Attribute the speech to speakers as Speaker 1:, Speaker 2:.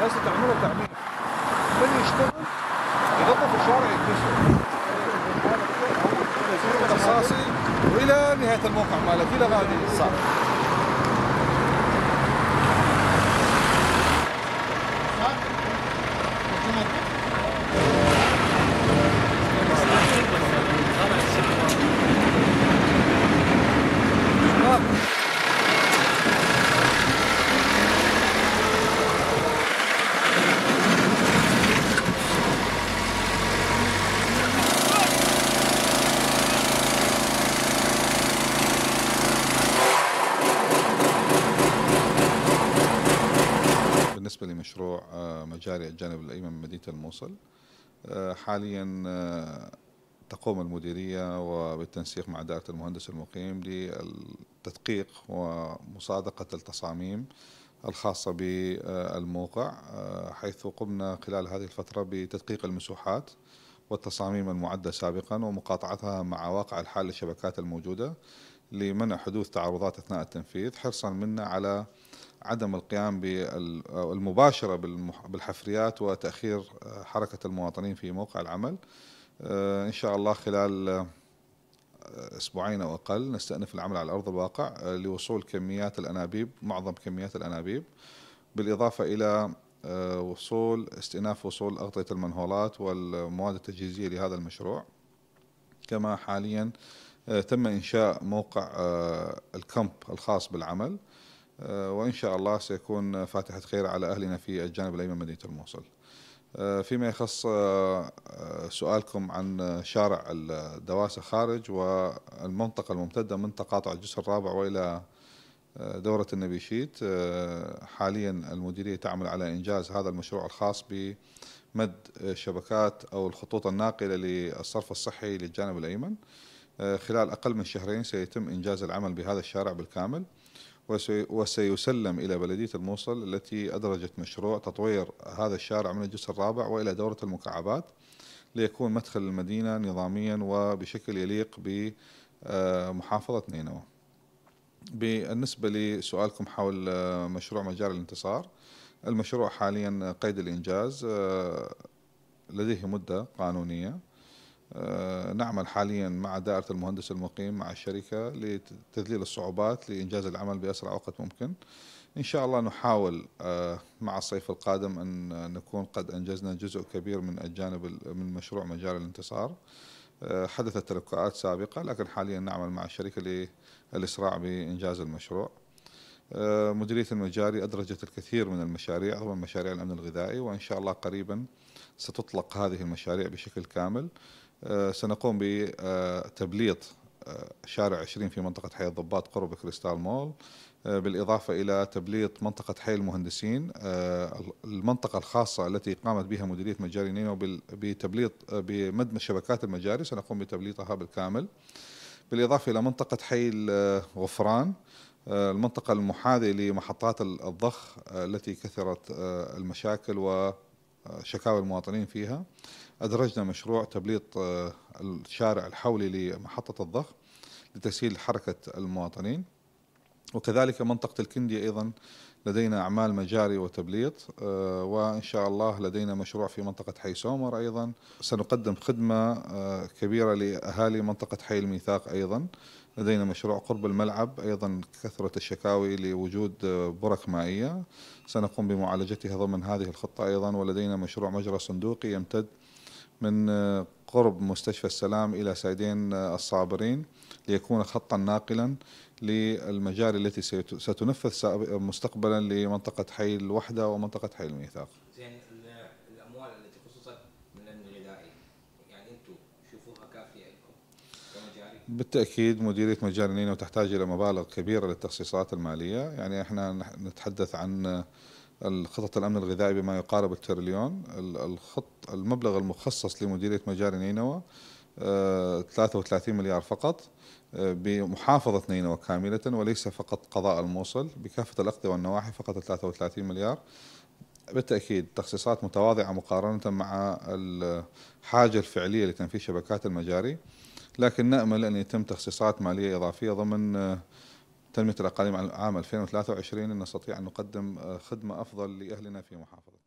Speaker 1: ناس تعملوا تعميم من يشتغل ينظف الشارع يكتشف رصاصي والى نهايه الموقع مالك الى غادي صح بالنسبة لمشروع آه، مجاري الجانب الأيمن من مدينة الموصل آه، حاليا آه، تقوم المديرية وبالتنسيق مع دائرة المهندس المقيم للتدقيق ومصادقة التصاميم الخاصة بالموقع حيث قمنا خلال هذه الفترة بتدقيق المسوحات والتصاميم المعدة سابقا ومقاطعتها مع واقع الحال للشبكات الموجودة لمنع حدوث تعارضات أثناء التنفيذ حرصا منا على عدم القيام بالمباشرة بالحفريات وتأخير آه، حركة المواطنين في موقع العمل آه، إن شاء الله خلال آه، أسبوعين أو أقل نستأنف العمل على أرض الواقع لوصول كميات الأنابيب معظم كميات الأنابيب بالإضافة إلى وصول استئناف وصول أغطية المنهولات والمواد التجهيزية لهذا المشروع كما حاليا تم إنشاء موقع الكمب الخاص بالعمل آه، وإن شاء الله سيكون فاتحة خير على أهلنا في الجانب الأيمن مدينة الموصل آه، فيما يخص آه، سؤالكم عن شارع الدواسة خارج والمنطقة الممتدة من تقاطع الجسر الرابع وإلى دورة النبي شيت حاليا المديرية تعمل على إنجاز هذا المشروع الخاص بمد شبكات أو الخطوط الناقلة للصرف الصحي للجانب الأيمن خلال أقل من شهرين سيتم إنجاز العمل بهذا الشارع بالكامل وسيسلم إلى بلدية الموصل التي أدرجت مشروع تطوير هذا الشارع من الجسر الرابع وإلى دورة المكعبات ليكون مدخل المدينة نظاميا وبشكل يليق بمحافظة آه، نينوى بالنسبة لسؤالكم حول آه، مشروع مجال الانتصار المشروع حاليا قيد الإنجاز آه، لديه مدة قانونية آه، نعمل حاليا مع دائرة المهندس المقيم مع الشركة لتذليل الصعوبات لإنجاز العمل بأسرع وقت ممكن إن شاء الله نحاول آه، مع الصيف القادم أن نكون قد أنجزنا جزء كبير من الجانب من مشروع مجال الانتصار آه، حدثت تلقاءات سابقة لكن حاليا نعمل مع الشركة للإسراع بإنجاز المشروع مديرية المجاري أدرجت الكثير من المشاريع ضمن مشاريع الأمن الغذائي وإن شاء الله قريبا ستطلق هذه المشاريع بشكل كامل آه، سنقوم بتبليط آه، شارع 20 في منطقة حي الضباط قرب كريستال مول آه، بالإضافة إلى تبليط منطقة حي المهندسين المنطقة الخاصة التي قامت بها مديرية مجاري نينو بتبليط بمد شبكات المجاري سنقوم بتبليطها بالكامل بالإضافة إلى منطقة حي الغفران المنطقة المحاذية لمحطات الضخ التي كثرت المشاكل و شكاوي المواطنين فيها أدرجنا مشروع تبليط آه، الشارع الحولي لمحطة الضخ لتسهيل حركة المواطنين وكذلك منطقة الكندي أيضا لدينا أعمال مجاري وتبليط آه، وإن شاء الله لدينا مشروع في منطقة حي سومر أيضا سنقدم خدمة آه، كبيرة لأهالي منطقة حي الميثاق أيضا لدينا مشروع قرب الملعب أيضا كثرة الشكاوي لوجود آه، برك مائية سنقوم بمعالجتها ضمن هذه الخطة أيضا ولدينا مشروع مجرى صندوقي يمتد من قرب مستشفى السلام إلى سيدين آه، الصابرين ليكون خطا ناقلا للمجاري التي ستنفذ مستقبلا لمنطقة حي الوحدة ومنطقة حي الميثاق زين الأموال التي خصصت من الغذائي يعني أنتم تشوفوها كافية لكم بالتأكيد مديرية مجال نينو تحتاج إلى مبالغ كبيرة للتخصيصات المالية يعني احنا نتحدث عن الخطط الأمن الغذائي بما يقارب التريليون الخط المبلغ المخصص لمديرية مجاري نينوى 33 آه، مليار فقط آه، بمحافظة نينوى كاملة وليس فقط قضاء الموصل بكافة الأقضية والنواحي فقط 33 مليار بالتأكيد تخصيصات متواضعة مقارنة مع الحاجة الفعلية لتنفيذ شبكات المجاري لكن نأمل أن يتم تخصيصات مالية إضافية ضمن آه، تنمية الأقاليم عام 2023 نستطيع أن نقدم آه، خدمة أفضل لأهلنا في محافظة